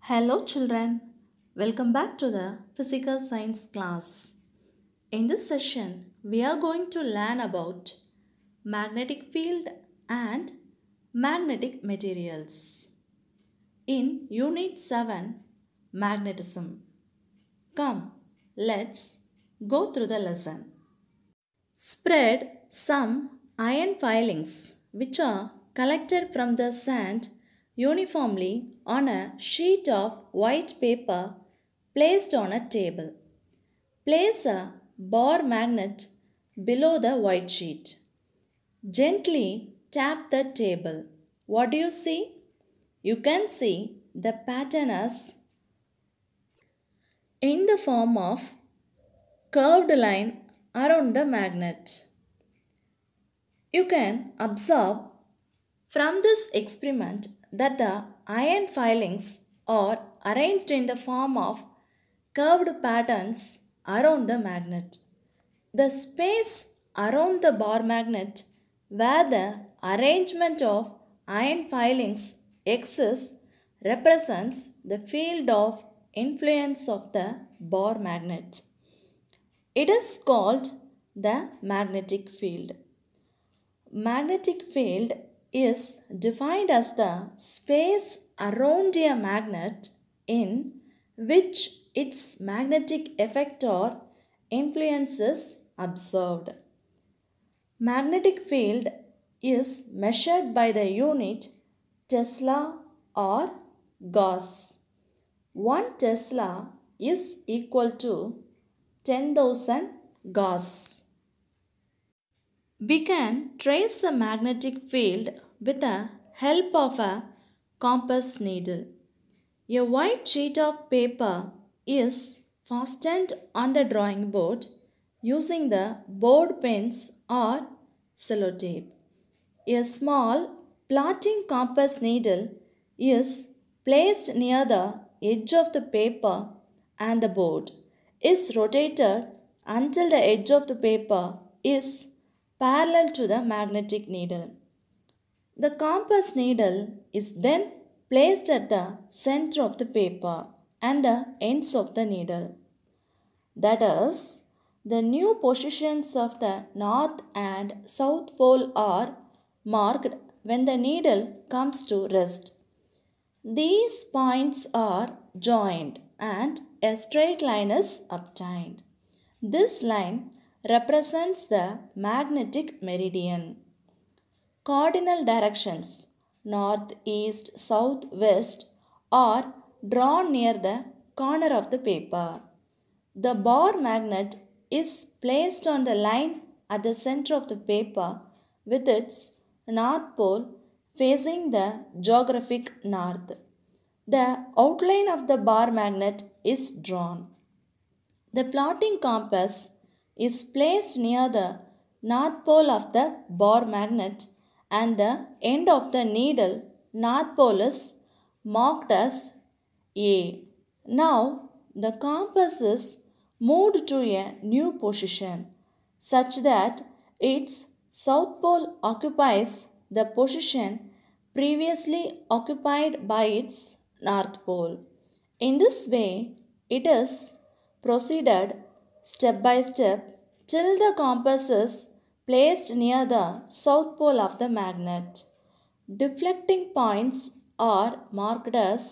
Hello children, welcome back to the physical science class. In this session, we are going to learn about magnetic field and magnetic materials. In Unit 7, Magnetism. Come, let's Go through the lesson. Spread some iron filings which are collected from the sand uniformly on a sheet of white paper placed on a table. Place a bar magnet below the white sheet. Gently tap the table. What do you see? You can see the pattern as in the form of curved line around the magnet. You can observe from this experiment that the iron filings are arranged in the form of curved patterns around the magnet. The space around the bar magnet where the arrangement of iron filings exists represents the field of influence of the bar magnet. It is called the magnetic field. Magnetic field is defined as the space around a magnet in which its magnetic effect or influences observed. Magnetic field is measured by the unit Tesla or Gauss. 1 Tesla is equal to 10,000 Gauss. We can trace a magnetic field with the help of a compass needle. A white sheet of paper is fastened on the drawing board using the board pins or sellotape. A small plotting compass needle is placed near the edge of the paper and the board is rotated until the edge of the paper is parallel to the magnetic needle. The compass needle is then placed at the center of the paper and the ends of the needle. That is, the new positions of the north and south pole are marked when the needle comes to rest. These points are joined and a straight line is obtained. This line represents the magnetic meridian. Cardinal directions north, east, south, west are drawn near the corner of the paper. The bar magnet is placed on the line at the center of the paper with its north pole facing the geographic north. The outline of the bar magnet is drawn. The plotting compass is placed near the north pole of the bar magnet and the end of the needle north pole is marked as A. Now the compass is moved to a new position such that its south pole occupies the position previously occupied by its North Pole. In this way, it is proceeded step by step till the compass is placed near the south pole of the magnet. Deflecting points are marked as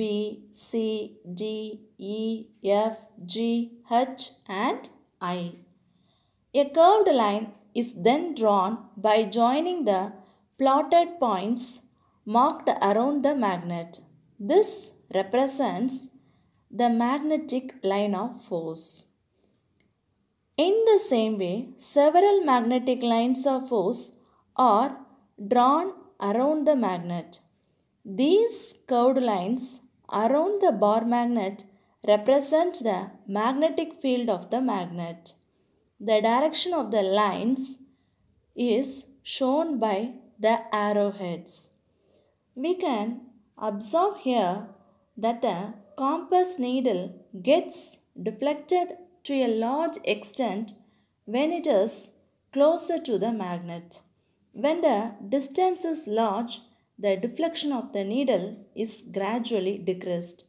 B, C, D, E, F, G, H and I. A curved line is then drawn by joining the plotted points marked around the magnet. This represents the magnetic line of force. In the same way, several magnetic lines of force are drawn around the magnet. These curved lines around the bar magnet represent the magnetic field of the magnet. The direction of the lines is shown by the arrowheads. We can Observe here that a compass needle gets deflected to a large extent when it is closer to the magnet. When the distance is large, the deflection of the needle is gradually decreased.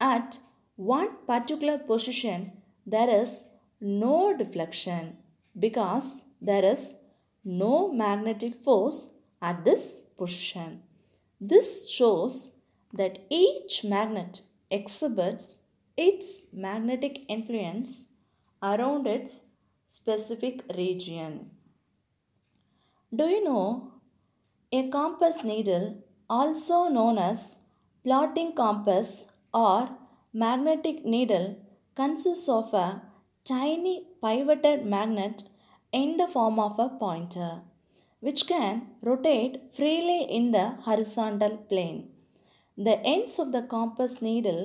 At one particular position, there is no deflection because there is no magnetic force at this position. This shows that each magnet exhibits its magnetic influence around its specific region. Do you know a compass needle, also known as plotting compass or magnetic needle, consists of a tiny pivoted magnet in the form of a pointer which can rotate freely in the horizontal plane. The ends of the compass needle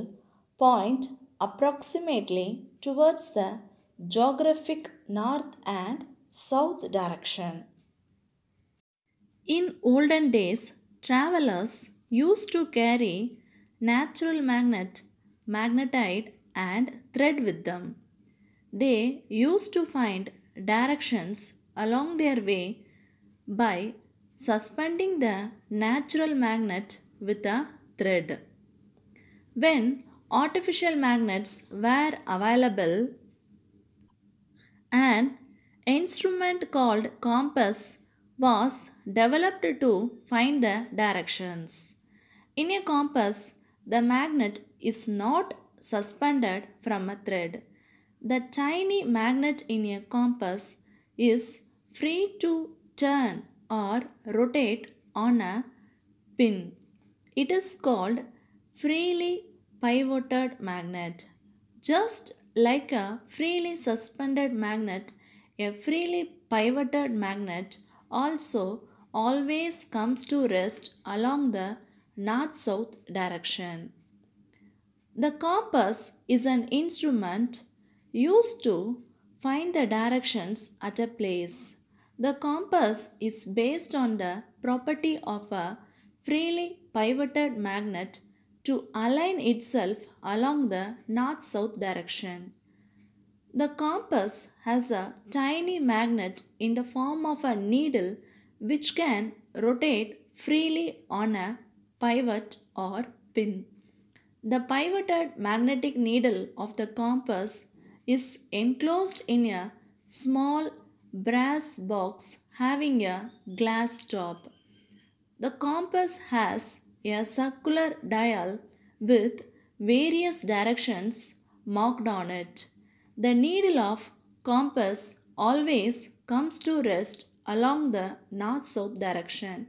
point approximately towards the geographic north and south direction. In olden days, travelers used to carry natural magnet, magnetite and thread with them. They used to find directions along their way by suspending the natural magnet with a thread. When artificial magnets were available, an instrument called compass was developed to find the directions. In a compass, the magnet is not suspended from a thread. The tiny magnet in a compass is free to turn or rotate on a pin. It is called freely pivoted magnet. Just like a freely suspended magnet, a freely pivoted magnet also always comes to rest along the north-south direction. The compass is an instrument used to find the directions at a place. The compass is based on the property of a freely pivoted magnet to align itself along the north-south direction. The compass has a tiny magnet in the form of a needle which can rotate freely on a pivot or pin. The pivoted magnetic needle of the compass is enclosed in a small brass box having a glass top. The compass has a circular dial with various directions marked on it. The needle of compass always comes to rest along the north-south direction.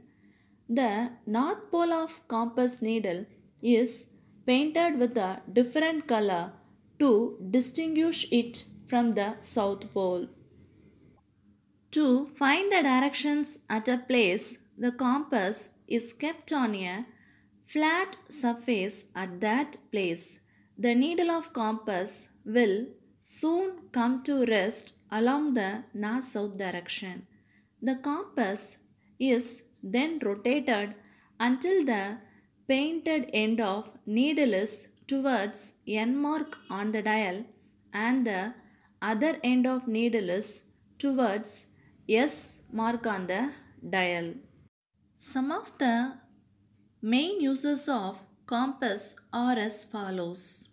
The north pole of compass needle is painted with a different color to distinguish it from the south pole. To find the directions at a place, the compass is kept on a flat surface at that place. The needle of compass will soon come to rest along the north-south direction. The compass is then rotated until the painted end of needle is towards N mark on the dial and the other end of needle is towards S mark on the dial. Some of the main uses of compass are as follows.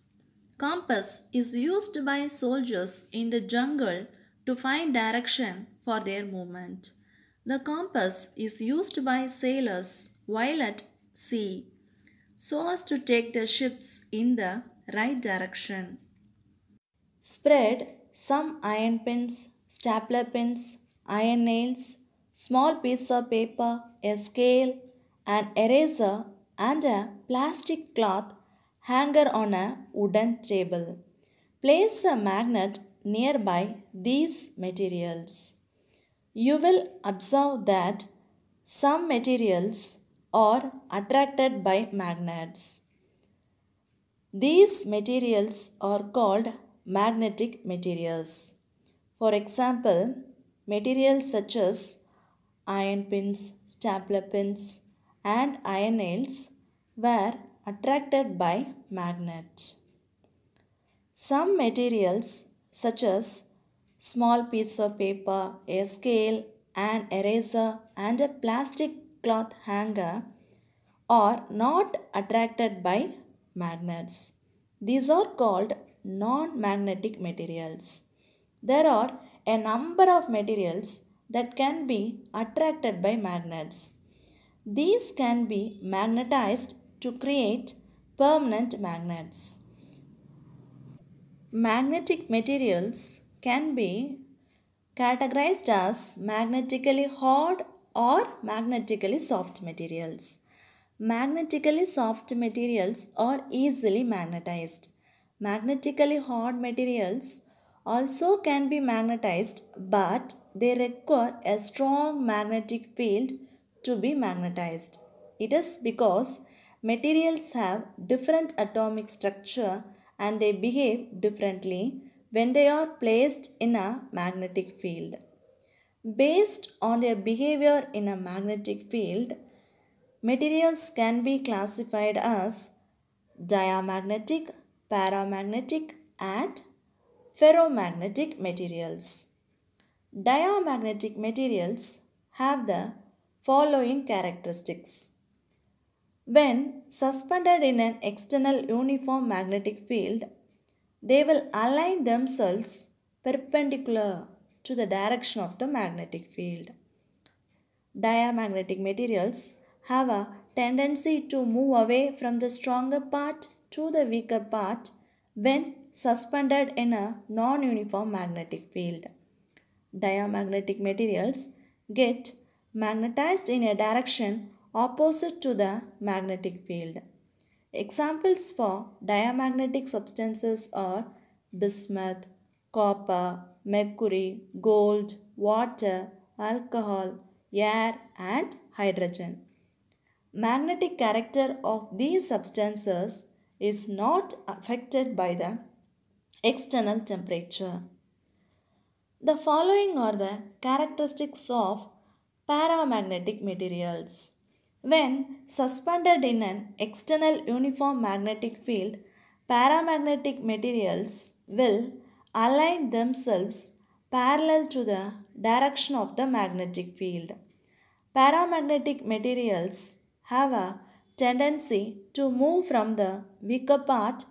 Compass is used by soldiers in the jungle to find direction for their movement. The compass is used by sailors while at sea so as to take the ships in the right direction. Spread some iron pins, stapler pins, iron nails, small piece of paper, a scale, an eraser, and a plastic cloth hanger on a wooden table. Place a magnet nearby these materials. You will observe that some materials are attracted by magnets. These materials are called magnetic materials. For example, Materials such as iron pins, stapler pins and iron nails were attracted by magnet. Some materials such as small piece of paper, a scale, an eraser and a plastic cloth hanger are not attracted by magnets. These are called non-magnetic materials. There are a number of materials that can be attracted by magnets. These can be magnetized to create permanent magnets. Magnetic materials can be categorized as magnetically hard or magnetically soft materials. Magnetically soft materials are easily magnetized. Magnetically hard materials also can be magnetized but they require a strong magnetic field to be magnetized. It is because materials have different atomic structure and they behave differently when they are placed in a magnetic field. Based on their behavior in a magnetic field, materials can be classified as diamagnetic, paramagnetic and ferromagnetic materials. Diamagnetic materials have the following characteristics. When suspended in an external uniform magnetic field, they will align themselves perpendicular to the direction of the magnetic field. Diamagnetic materials have a tendency to move away from the stronger part to the weaker part when suspended in a non-uniform magnetic field. Diamagnetic materials get magnetized in a direction opposite to the magnetic field. Examples for diamagnetic substances are bismuth, copper, mercury, gold, water, alcohol, air and hydrogen. Magnetic character of these substances is not affected by the External temperature. The following are the characteristics of paramagnetic materials. When suspended in an external uniform magnetic field, paramagnetic materials will align themselves parallel to the direction of the magnetic field. Paramagnetic materials have a tendency to move from the weaker part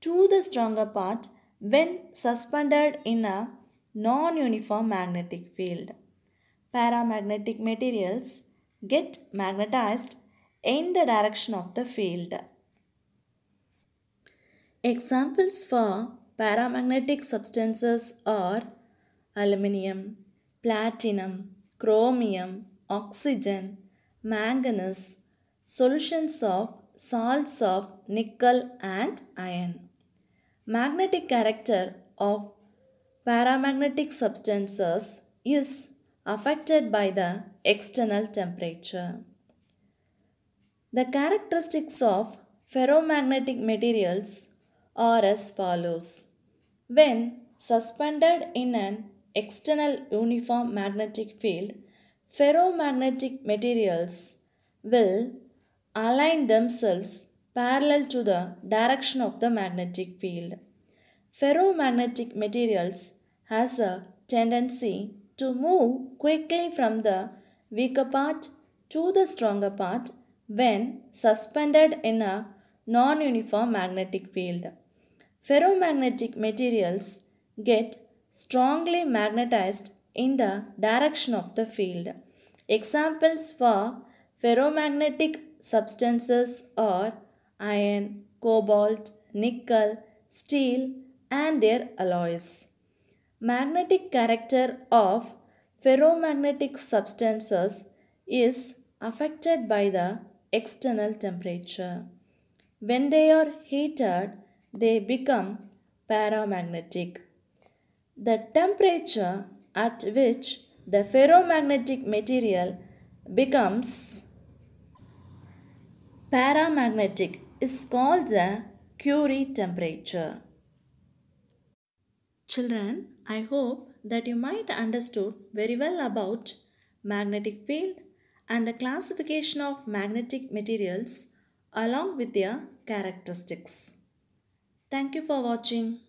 to the stronger part when suspended in a non-uniform magnetic field. Paramagnetic materials get magnetized in the direction of the field. Examples for paramagnetic substances are aluminium, platinum, chromium, oxygen, manganese, solutions of salts of nickel and iron magnetic character of paramagnetic substances is affected by the external temperature. The characteristics of ferromagnetic materials are as follows. When suspended in an external uniform magnetic field, ferromagnetic materials will align themselves parallel to the direction of the magnetic field. Ferromagnetic materials has a tendency to move quickly from the weaker part to the stronger part when suspended in a non-uniform magnetic field. Ferromagnetic materials get strongly magnetized in the direction of the field. Examples for ferromagnetic substances are iron, cobalt, nickel, steel, and their alloys. Magnetic character of ferromagnetic substances is affected by the external temperature. When they are heated, they become paramagnetic. The temperature at which the ferromagnetic material becomes paramagnetic is called the Curie temperature. Children, I hope that you might understood very well about magnetic field and the classification of magnetic materials along with their characteristics. Thank you for watching.